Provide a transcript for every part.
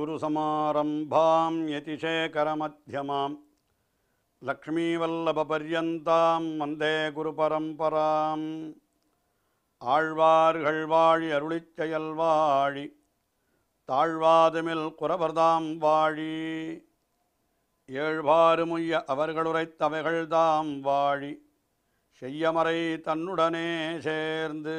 गुरुसमारम्भां यतिशेखरमध्यमां लक्ष्मीवल्लभपर्यन्तां वन्दे குருபரம்பராம் ஆழ்வார்கள் வாழி அருளிச்செயல் வாழி தாழ்வாதுமில் குறவர்தாம் வாழி ஏழ்வாறுமுய்ய அவர்களுரைத்தவைகள்தாம் வாழி செய்யமறை தன்னுடனே சேர்ந்து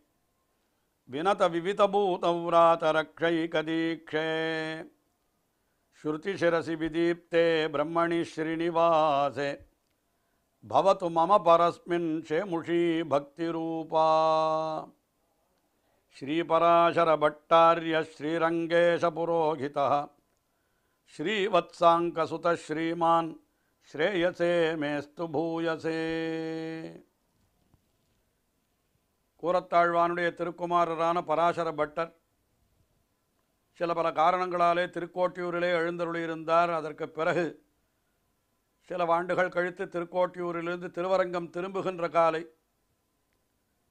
विनतविवितभूतव्रातरक्षैकदीक्षे श्रुतिशिरसि विदीप्ते ब्रह्मणि श्रीनिवासे भवतु मम परस्मिन् शेमुषी भक्तिरूपा श्रीपराशरभट्टार्य श्रीरङ्गेशपुरोहितः श्रेयसे मेस्तु भूयसे கூரத்தாழ்வானுடைய திருக்குமாரரான பராசர பட்டர் சில பல காரணங்களாலே திருக்கோட்டியூரிலே எழுந்தருளியிருந்தார் அதற்கு பிறகு சில ஆண்டுகள் கழித்து திருக்கோட்டியூரிலிருந்து திருவரங்கம் திரும்புகின்ற காலை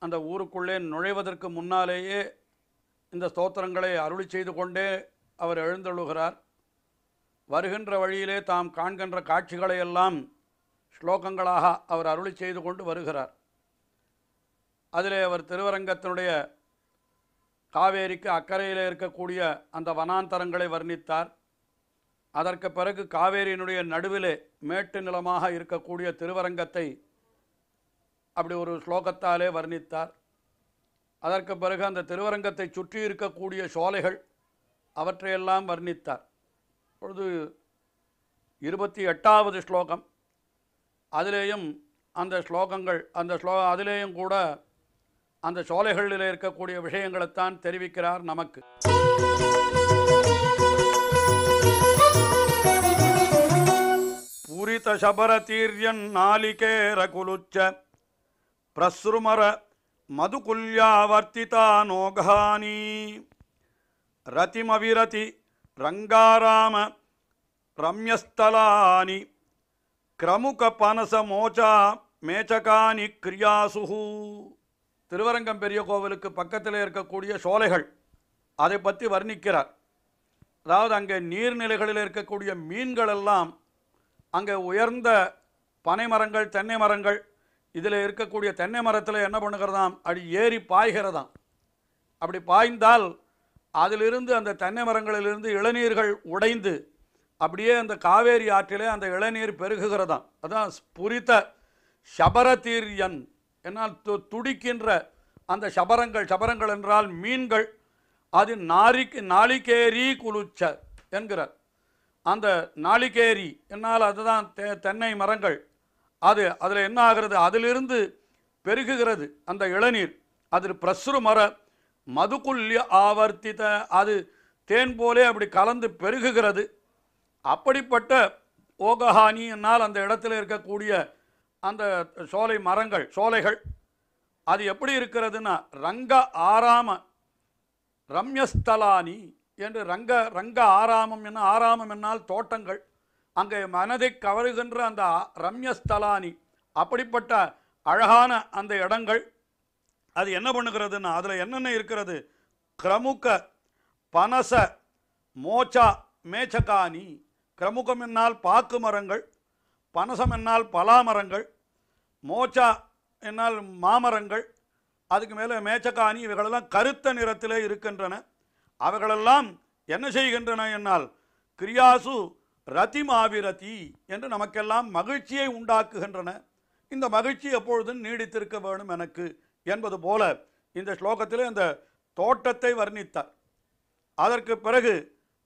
அந்த ஊருக்குள்ளே நுழைவதற்கு முன்னாலேயே இந்த ஸ்தோத்திரங்களை அருளி செய்து கொண்டே அவர் எழுந்தொழுகிறார் வருகின்ற வழியிலே தாம் காண்கின்ற காட்சிகளையெல்லாம் ஸ்லோகங்களாக அவர் அருளி செய்து கொண்டு வருகிறார் அதிலே அவர் திருவரங்கத்தினுடைய காவேரிக்கு அக்கறையில் இருக்கக்கூடிய அந்த வனாந்தரங்களை வர்ணித்தார் அதற்கு பிறகு காவேரியினுடைய நடுவிலே மேட்டு நிலமாக இருக்கக்கூடிய திருவரங்கத்தை அப்படி ஒரு ஸ்லோகத்தாலே வர்ணித்தார் அதற்கு பிறகு அந்த திருவரங்கத்தை சுற்றி இருக்கக்கூடிய சோலைகள் அவற்றையெல்லாம் வர்ணித்தார் பொழுது இருபத்தி எட்டாவது ஸ்லோகம் அதிலேயும் அந்த ஸ்லோகங்கள் அந்த ஸ்லோ அதிலேயும் கூட அந்த சோலைகளில் இருக்கக்கூடிய விஷயங்களைத்தான் தெரிவிக்கிறார் நமக்கு பூரித சபர தீர்யன் நாலிகே ரகுலுச்ச பிரசுமர மதுகுல்யாவர்த்திதா நோகானி ரதிமவிரதி ரங்காராம ரம்யஸ்தலானி கிரமுக பனச மோச்சா மேச்சகானி கிரியாசுஹூ திருவரங்கம் பெரிய கோவிலுக்கு பக்கத்தில் இருக்கக்கூடிய சோலைகள் அதை பற்றி வர்ணிக்கிறார் அதாவது அங்கே நீர்நிலைகளில் இருக்கக்கூடிய மீன்கள் எல்லாம் அங்கே உயர்ந்த பனை மரங்கள் தென்னை மரங்கள் இதில் இருக்கக்கூடிய தென்னை மரத்தில் என்ன பண்ணுகிறதாம் அப்படி ஏறி பாய்கிறதாம் அப்படி பாய்ந்தால் அதிலிருந்து அந்த தென்னை மரங்களிலிருந்து இளநீர்கள் உடைந்து அப்படியே அந்த காவேரி ஆற்றிலே அந்த இளநீர் பெருகுகிறதாம் அதான் புரித்த சபரதீரியன் என்னால் து துடிக்கின்ற அந்த சபரங்கள் சபரங்கள் என்றால் மீன்கள் அது நாரிக்கு நாளிகேரி குளிச்ச என்கிறார் அந்த நாளிகேரி என்னால் அதுதான் தெ தென்னை மரங்கள் அது அதில் என்ன ஆகிறது அதிலிருந்து பெருகுகிறது அந்த இளநீர் அதில் பிரசுரு மர மதுக்குல்ய ஆவர்த்தித அது தேன் போலே அப்படி கலந்து பெருகுகிறது அப்படிப்பட்ட ஓகஹானி என்னால் அந்த இடத்துல இருக்கக்கூடிய அந்த சோலை மரங்கள் சோலைகள் அது எப்படி இருக்கிறதுன்னா ரங்க ஆராம ரம்யஸ்தலானி என்று ரங்க ரங்க ஆராமம் என்ன ஆராமம் என்னால் தோட்டங்கள் அங்கே மனதை கவருகின்ற அந்த ரம்யஸ்தலானி அப்படிப்பட்ட அழகான அந்த இடங்கள் அது என்ன பண்ணுகிறதுன்னா அதில் என்னென்ன இருக்கிறது கிரமுக பனச மோச்சா மேச்சகாணி கிரமுகம் என்னால் பாக்கு மரங்கள் பனசம் என்னால் பலாமரங்கள் மோச்சா என்னால் மாமரங்கள் அதுக்கு மேலே மேச்சக்காணி இவைகளெல்லாம் கருத்த நிறத்தில் இருக்கின்றன அவைகளெல்லாம் என்ன செய்கின்றன என்னால் கிரியாசு ரதி மாவிரதி என்று நமக்கெல்லாம் மகிழ்ச்சியை உண்டாக்குகின்றன இந்த மகிழ்ச்சி எப்பொழுதும் நீடித்திருக்க வேணும் எனக்கு என்பது போல இந்த ஸ்லோகத்தில் இந்த தோட்டத்தை வர்ணித்தார் அதற்கு பிறகு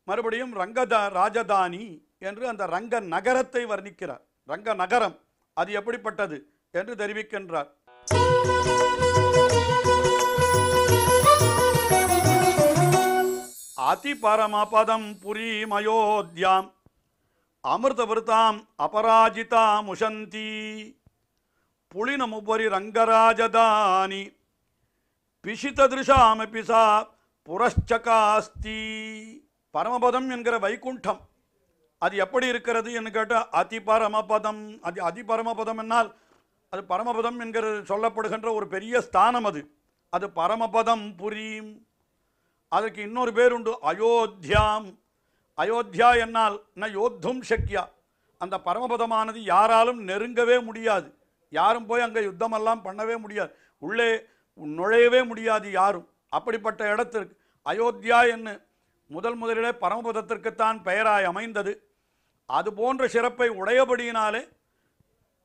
மறுபடியும் ரங்கதா ராஜதானி என்று அந்த ரங்க நகரத்தை வர்ணிக்கிறார் ரங்க நகரம் அது எப்படிப்பட்டது என்று தெரிவிக்கின்றார் அதி அதிபரமபதம் புரீம் அயோத்தியாம் அமிர்தவருத்தாம் அபராஜிதாம் உஷந்தி முப்பரி ரங்கராஜதானி பிஷிததிருஷாமபி பிசா புரஷ்சகாஸ்தி பரமபதம் என்கிற வைகுண்டம் அது எப்படி இருக்கிறது என்று கேட்டால் அதிபரமபதம் அது பரமபதம் என்னால் அது பரமபதம் என்கிறது சொல்லப்படுகின்ற ஒரு பெரிய ஸ்தானம் அது அது பரமபதம் புரியும் அதுக்கு இன்னொரு பேர் உண்டு அயோத்தியாம் அயோத்தியா என்னால் என்ன யோத்தும் சக்கியா அந்த பரமபதமானது யாராலும் நெருங்கவே முடியாது யாரும் போய் அங்கே யுத்தமெல்லாம் பண்ணவே முடியாது உள்ளே நுழையவே முடியாது யாரும் அப்படிப்பட்ட இடத்திற்கு அயோத்தியா என்ன முதல் முதலிலே பரமபதத்திற்குத்தான் பெயராய் அமைந்தது அது போன்ற சிறப்பை உடையபடியினாலே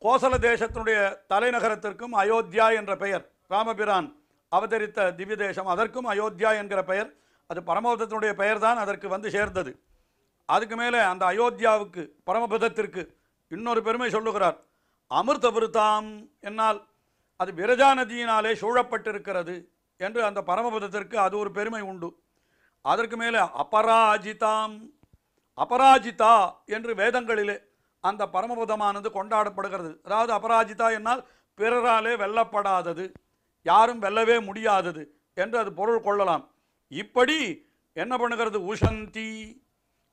கோசல தேசத்தினுடைய தலைநகரத்திற்கும் அயோத்தியா என்ற பெயர் ராமபிரான் அவதரித்த திவ்ய தேசம் அதற்கும் அயோத்தியா என்கிற பெயர் அது பரமபுதத்தினுடைய பெயர் தான் அதற்கு வந்து சேர்ந்தது அதுக்கு மேலே அந்த அயோத்தியாவுக்கு பரமபுதத்திற்கு இன்னொரு பெருமை சொல்லுகிறார் விருத்தாம் என்னால் அது விரஜா நதியினாலே சூழப்பட்டிருக்கிறது என்று அந்த பரமபுதத்திற்கு அது ஒரு பெருமை உண்டு அதற்கு மேலே அபராஜிதாம் அபராஜிதா என்று வேதங்களிலே அந்த பரமபதமானது கொண்டாடப்படுகிறது அதாவது அபராஜிதா என்னால் பிறராலே வெல்லப்படாதது யாரும் வெல்லவே முடியாதது என்று அது பொருள் கொள்ளலாம் இப்படி என்ன பண்ணுகிறது உஷந்தி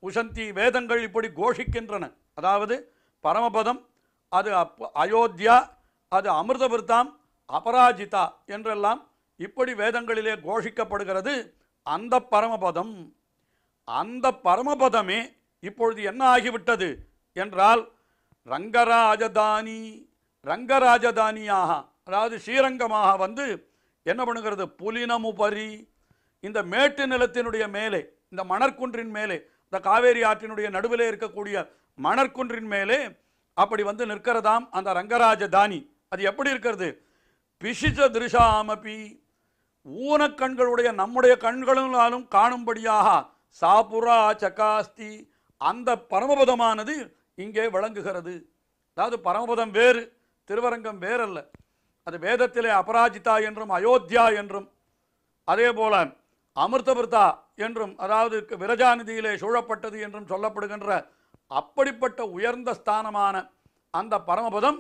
உஷந்தி வேதங்கள் இப்படி கோஷிக்கின்றன அதாவது பரமபதம் அது அப் அயோத்தியா அது அமிர்தபிருத்தாம் அபராஜிதா என்றெல்லாம் இப்படி வேதங்களிலே கோஷிக்கப்படுகிறது அந்த பரமபதம் அந்த பரமபதமே இப்பொழுது என்ன ஆகிவிட்டது என்றால் ரங்கராஜதானி ரங்கராஜதானியாக அதாவது ஸ்ரீரங்கமாக வந்து என்ன பண்ணுகிறது புலினமுபரி இந்த மேட்டு நிலத்தினுடைய மேலே இந்த மணற்குன்றின் மேலே இந்த காவேரி ஆற்றினுடைய நடுவில் இருக்கக்கூடிய மணற்குன்றின் மேலே அப்படி வந்து நிற்கிறதாம் அந்த ரங்கராஜதானி அது எப்படி இருக்கிறது பிஷிச்ச திருஷாமபி ஊனக்கண்களுடைய நம்முடைய கண்களாலும் காணும்படியாக சாபுரா சகாஸ்தி அந்த பரமபதமானது இங்கே வழங்குகிறது அதாவது பரமபதம் வேறு திருவரங்கம் வேறல்ல அது வேதத்திலே அபராஜிதா என்றும் அயோத்தியா என்றும் அதே போல அமிர்தபிரதா என்றும் அதாவது விரஜாநிதியிலே சூழப்பட்டது என்றும் சொல்லப்படுகின்ற அப்படிப்பட்ட உயர்ந்த ஸ்தானமான அந்த பரமபதம்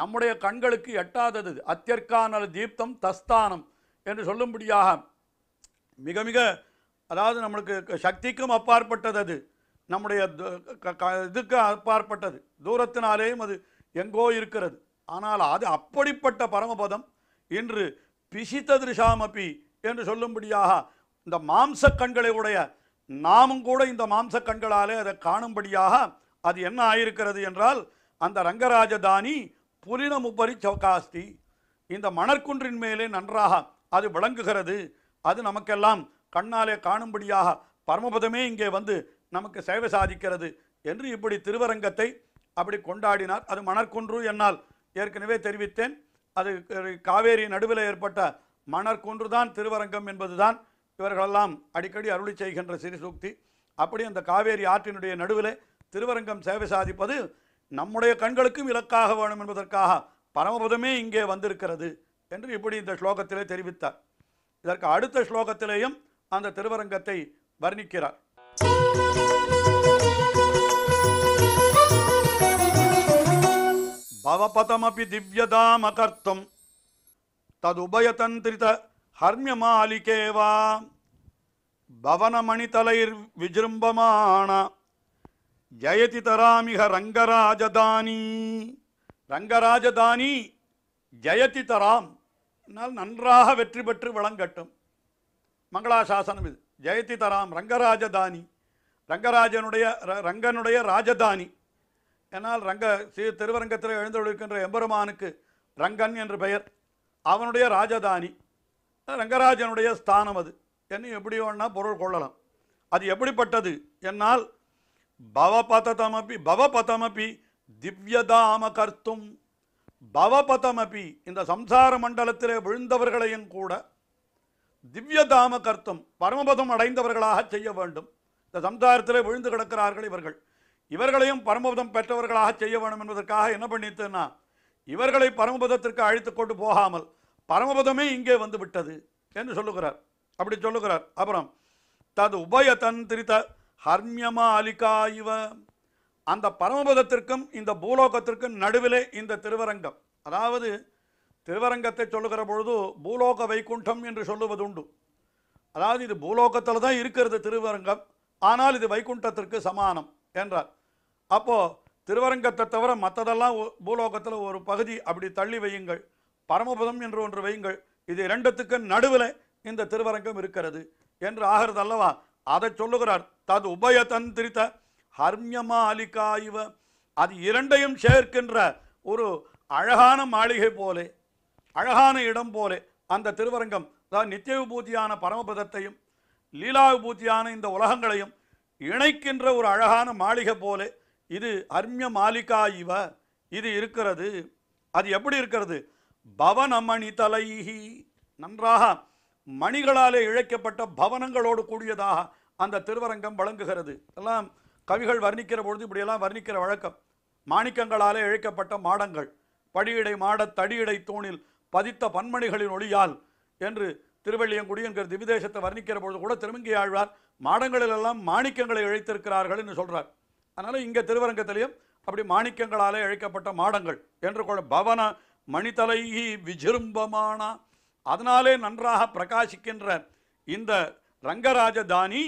நம்முடைய கண்களுக்கு எட்டாதது அத்தியற்கானல் தீப்தம் தஸ்தானம் என்று சொல்லும்படியாக மிக மிக அதாவது நம்மளுக்கு சக்திக்கும் அப்பாற்பட்டது அது நம்முடைய இதுக்கு அப்பாற்பட்டது தூரத்தினாலேயும் அது எங்கோ இருக்கிறது ஆனால் அது அப்படிப்பட்ட பரமபதம் இன்று பிசித்த திருஷாமப்பி என்று சொல்லும்படியாக இந்த மாம்ச கண்களை உடைய நாமும் கூட இந்த மாம்ச கண்களாலே அதை காணும்படியாக அது என்ன ஆயிருக்கிறது என்றால் அந்த ரங்கராஜதானி புலினமுபரி சௌகாஸ்தி இந்த மணற்குன்றின் மேலே நன்றாக அது விளங்குகிறது அது நமக்கெல்லாம் கண்ணாலே காணும்படியாக பரமபதமே இங்கே வந்து நமக்கு சேவை சாதிக்கிறது என்று இப்படி திருவரங்கத்தை அப்படி கொண்டாடினார் அது மணற்குன்று என்னால் ஏற்கனவே தெரிவித்தேன் அது காவேரி நடுவில் ஏற்பட்ட மணற்குன்று தான் திருவரங்கம் என்பதுதான் இவர்களெல்லாம் அடிக்கடி அருளி செய்கின்ற சிறிசூக்தி அப்படி அந்த காவேரி ஆற்றினுடைய நடுவில் திருவரங்கம் சேவை சாதிப்பது நம்முடைய கண்களுக்கும் இலக்காக வேணும் என்பதற்காக பரமபதமே இங்கே வந்திருக்கிறது என்று இப்படி இந்த ஸ்லோகத்திலே தெரிவித்தார் இதற்கு அடுத்த ஸ்லோகத்திலேயும் அந்த திருவரங்கத்தை வர்ணிக்கிறார் பவபதமபி திவ்யதாமகர்த்தம் ததுபயதந்திரித ஹர்மியமாலிகேவா பவனமணிதலைர் விஜிரும்பமான ஜயதி தராமிக ரங்கராஜதானி ரங்கராஜதானி ஜயதி தராம் நன்றாக வெற்றி பெற்று வழங்கட்டும் மங்களாசாசனம் இது ஜெயதி தராம் ரங்கராஜதானி ரங்கராஜனுடைய ரங்கனுடைய ராஜதானி என்னால் ரங்க சீ திருவரங்கத்தில் எழுந்தொழிக்கின்ற எம்பெருமானுக்கு ரங்கன் என்று பெயர் அவனுடைய ராஜதானி ரங்கராஜனுடைய ஸ்தானம் அது என்ன எப்படி வேணா பொருள் கொள்ளலாம் அது எப்படிப்பட்டது என்னால் பவபதமபி பவபதமபி திவ்யதாம கர்த்தும் பவபதமபி இந்த சம்சார மண்டலத்திலே விழுந்தவர்களையும் கூட திவ்யதாம கர்த்தம் பரமபதம் அடைந்தவர்களாக செய்ய வேண்டும் இந்த சம்சாரத்தில் விழுந்து கிடக்கிறார்கள் இவர்கள் இவர்களையும் பரமபதம் பெற்றவர்களாக செய்ய வேண்டும் என்பதற்காக என்ன பண்ணித்துன்னா இவர்களை பரமபதத்திற்கு அழைத்து கொண்டு போகாமல் பரமபதமே இங்கே வந்து விட்டது என்று சொல்லுகிறார் அப்படி சொல்லுகிறார் அப்புறம் தது உபய தந்திரித அலிகா இவ அந்த பரமபதத்திற்கும் இந்த பூலோகத்திற்கும் நடுவிலே இந்த திருவரங்கம் அதாவது திருவரங்கத்தை சொல்லுகிற பொழுது பூலோக வைகுண்டம் என்று சொல்லுவது உண்டு அதாவது இது பூலோகத்தில் தான் இருக்கிறது திருவரங்கம் ஆனால் இது வைகுண்டத்திற்கு சமானம் என்றார் அப்போது திருவரங்கத்தை தவிர மற்றதெல்லாம் பூலோகத்தில் ஒரு பகுதி அப்படி தள்ளி வையுங்கள் பரமபதம் என்று ஒன்று வையுங்கள் இது இரண்டுத்துக்கு நடுவில் இந்த திருவரங்கம் இருக்கிறது என்று ஆகிறது அல்லவா அதை சொல்லுகிறார் தது உபயதந்திரித்த ஹர்மிய மாலிகா இவ அது இரண்டையும் சேர்க்கின்ற ஒரு அழகான மாளிகை போலே அழகான இடம் போல அந்த திருவரங்கம் அதாவது விபூதியான பரமபதத்தையும் விபூதியான இந்த உலகங்களையும் இணைக்கின்ற ஒரு அழகான மாளிகை போல இது அர்மிய மாளிகா இவ இது இருக்கிறது அது எப்படி இருக்கிறது பவனமணி தலைஹி நன்றாக மணிகளாலே இழைக்கப்பட்ட பவனங்களோடு கூடியதாக அந்த திருவரங்கம் வழங்குகிறது எல்லாம் கவிகள் வர்ணிக்கிற பொழுது இப்படியெல்லாம் வர்ணிக்கிற வழக்கம் மாணிக்கங்களாலே இழைக்கப்பட்ட மாடங்கள் படியடை மாட தடியடை தூணில் பதித்த பன்மணிகளின் ஒளியால் என்று திருவள்ளியங்குடி என்கிற திவிதேசத்தை வர்ணிக்கிற பொழுது கூட திருமங்கி ஆழ்வார் மாடங்களிலெல்லாம் மாணிக்கங்களை இழைத்திருக்கிறார்கள் என்று சொல்கிறார் அதனால் இங்கே திருவரங்கத்திலையும் அப்படி மாணிக்கங்களாலே இழைக்கப்பட்ட மாடங்கள் என்று கூட பவன மணித்தலைகி விஜிரும்பமானா அதனாலே நன்றாக பிரகாசிக்கின்ற இந்த ரங்கராஜதானி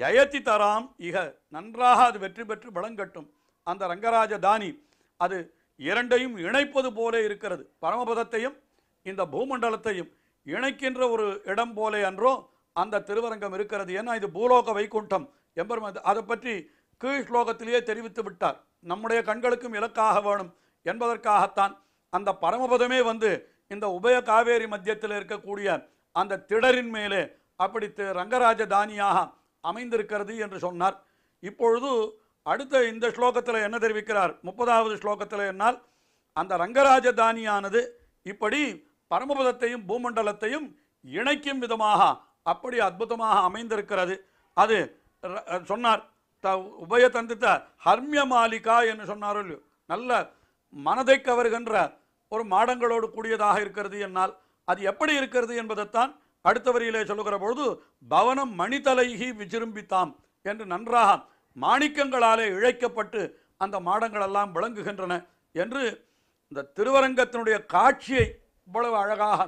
ஜெயதி தராம் இக நன்றாக அது வெற்றி பெற்று வளங்கட்டும் அந்த ரங்கராஜதானி அது இரண்டையும் இணைப்பது போலே இருக்கிறது பரமபதத்தையும் இந்த பூமண்டலத்தையும் இணைக்கின்ற ஒரு இடம் போலே அன்றோ அந்த திருவரங்கம் இருக்கிறது ஏன்னா இது பூலோக வைகுண்டம் எம்பெருமான் அதை பற்றி கீழ் ஸ்லோகத்திலேயே தெரிவித்து விட்டார் நம்முடைய கண்களுக்கும் இலக்காக வேணும் என்பதற்காகத்தான் அந்த பரமபதமே வந்து இந்த உபய காவேரி மத்தியத்தில் இருக்கக்கூடிய அந்த திடரின் மேலே அப்படி ரங்கராஜ தானியாக அமைந்திருக்கிறது என்று சொன்னார் இப்பொழுது அடுத்த இந்த ஸ்லோகத்தில் என்ன தெரிவிக்கிறார் முப்பதாவது ஸ்லோகத்தில் என்னால் அந்த ரங்கராஜ தானியானது இப்படி பரமபதத்தையும் பூமண்டலத்தையும் இணைக்கும் விதமாக அப்படி அற்புதமாக அமைந்திருக்கிறது அது சொன்னார் த உபய தந்தித்த ஹர்மிய மாலிகா என்று சொன்னாரோ நல்ல மனதை கவருகின்ற ஒரு மாடங்களோடு கூடியதாக இருக்கிறது என்னால் அது எப்படி இருக்கிறது என்பதைத்தான் அடுத்த வரியிலே சொல்லுகிற பொழுது பவனம் மணித்தலைகி விஜிரும்பித்தாம் என்று நன்றாக மாணிக்கங்களாலே இழைக்கப்பட்டு அந்த மாடங்களெல்லாம் விளங்குகின்றன என்று இந்த திருவரங்கத்தினுடைய காட்சியை இவ்வளவு அழகாக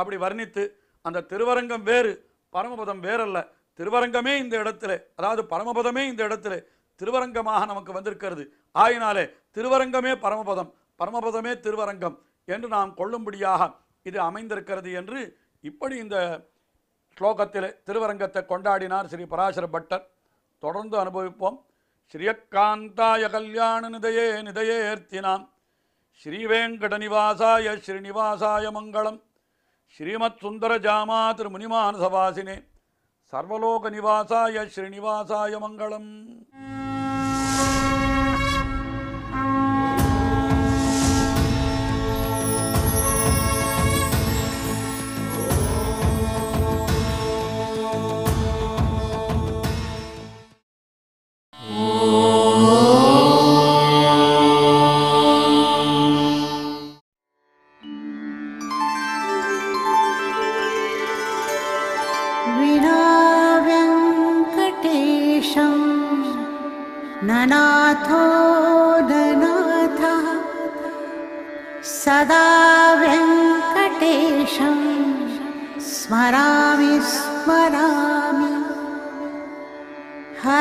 அப்படி வர்ணித்து அந்த திருவரங்கம் வேறு பரமபதம் வேறல்ல திருவரங்கமே இந்த இடத்துல அதாவது பரமபதமே இந்த இடத்துல திருவரங்கமாக நமக்கு வந்திருக்கிறது ஆயினாலே திருவரங்கமே பரமபதம் பரமபதமே திருவரங்கம் என்று நாம் கொள்ளும்படியாக இது அமைந்திருக்கிறது என்று இப்படி இந்த ஸ்லோகத்தில் திருவரங்கத்தை கொண்டாடினார் ஸ்ரீ பராசர பட்டர் தொடர்ந்து அனுபவிப்போம் ஸ்ரீயக்காந்தாய கல்யாண நிதையே நிதையேர்த்தினாம் ஸ்ரீவேங்கடநிவாசாய ஸ்ரீனிவாசாய மங்களம் ஸ்ரீமத் சுந்தர ஜாமா திரு முனிமான சவாசினே சர்வலோக நிவாசாய ஸ்ரீனிவாசாய மங்களம்